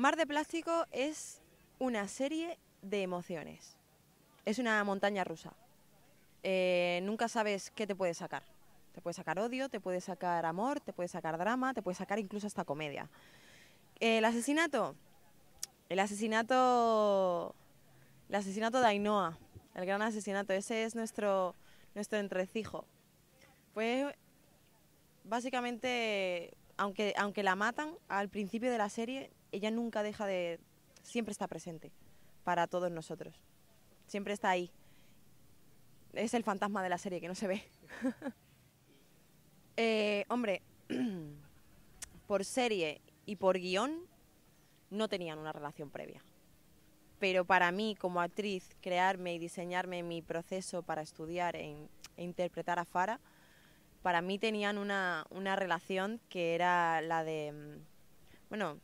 Mar de Plástico es una serie de emociones. Es una montaña rusa. Eh, nunca sabes qué te puede sacar. Te puede sacar odio, te puede sacar amor, te puede sacar drama, te puede sacar incluso hasta comedia. El asesinato. El asesinato. El asesinato de Ainoa, El gran asesinato. Ese es nuestro, nuestro entrecijo. Pues básicamente, aunque, aunque la matan al principio de la serie, ella nunca deja de, siempre está presente para todos nosotros, siempre está ahí. Es el fantasma de la serie que no se ve. Eh, hombre, por serie y por guión no tenían una relación previa. Pero para mí, como actriz, crearme y diseñarme mi proceso para estudiar e, e interpretar a Fara, para mí tenían una, una, relación que era la de, mm, bueno,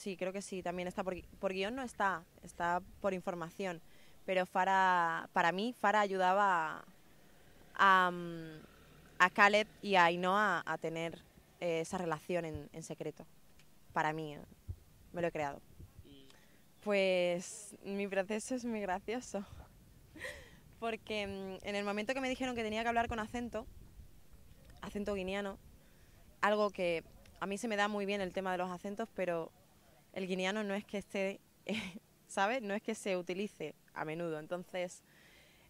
Sí, creo que sí, también está por, guión, no está, está por información. Pero para mí, Fara ayudaba a, a, Caleb y a Ainoa a tener eh, esa relación en, secreto. Para mí, eh, me lo he creado. Pues mi proceso es muy gracioso. Porque mm, en el momento que me dijeron que tenía que hablar con acento, acento guineano, algo que a mí se me da muy bien el tema de los acentos, pero el guineano no es que esté, ¿sabe? No es que se utilice a menudo. Entonces,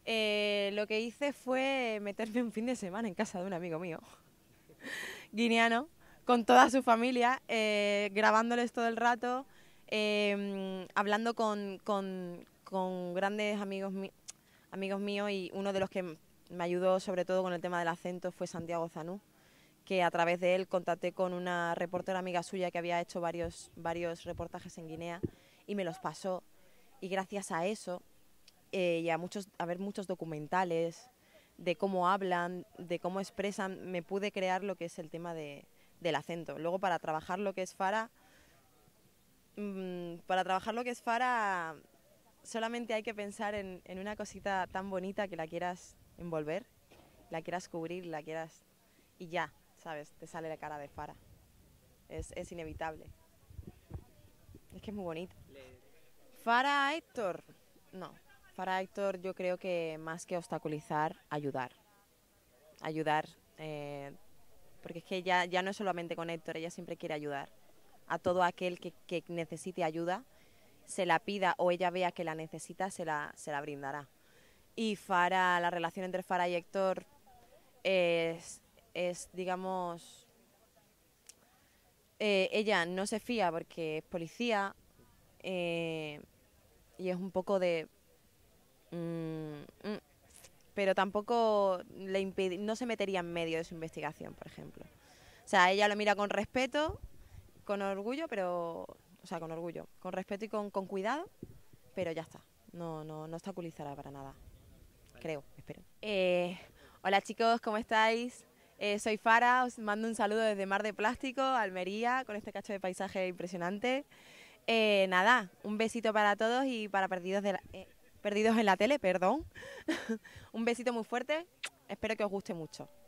eh, lo que hice fue meterme un fin de semana en casa de un amigo mío, guineano, con toda su familia, eh, grabándoles todo el rato, em, hablando con, grandes amigos, amigos míos y uno de los que me ayudó sobre todo con el tema del acento fue Santiago Zanú que a través de él contacté con una reportera amiga suya que había hecho varios, varios reportajes en Guinea y me los pasó. Y gracias a eso eh, y a, muchos, ver muchos documentales de cómo hablan, de cómo expresan, me pude crear lo que es el tema del acento. Luego para trabajar lo que es Fara, mm, para trabajar lo que es Fara solamente hay que pensar en, en, una cosita tan bonita que la quieras envolver, la quieras cubrir, la quieras y ya. ¿sabes? Te sale la cara de Fara. Es, inevitable. Es que es muy bonito. Fara Héctor. No. Fara Héctor yo creo que más que obstaculizar, ayudar. Ayudar. Eh, porque es que ya, no es solamente con Héctor, ella siempre quiere ayudar. A todo aquel que, necesite ayuda, se la pida o ella vea que la necesita, se la, se la brindará. Y Fara, la relación entre Fara y Héctor es es, digamos, eh, ella no se fía porque es policía eh, y es un poco de... Mm, mm, pero tampoco le impide, no se metería en medio de su investigación, por ejemplo. O sea, ella lo mira con respeto, con orgullo, pero... O sea, con orgullo, con respeto y con, cuidado, pero ya está. No, no, no obstaculizará para nada. Creo, espero. Eh, hola chicos, ¿cómo estáis? Eh, soy Fara, os mando un saludo desde Mar de Plástico, Almería, con este cacho de paisaje impresionante. Eh, nada, un besito para todos y para perdidos, eh, perdidos en la tele, perdón. un besito muy fuerte, espero que os guste mucho.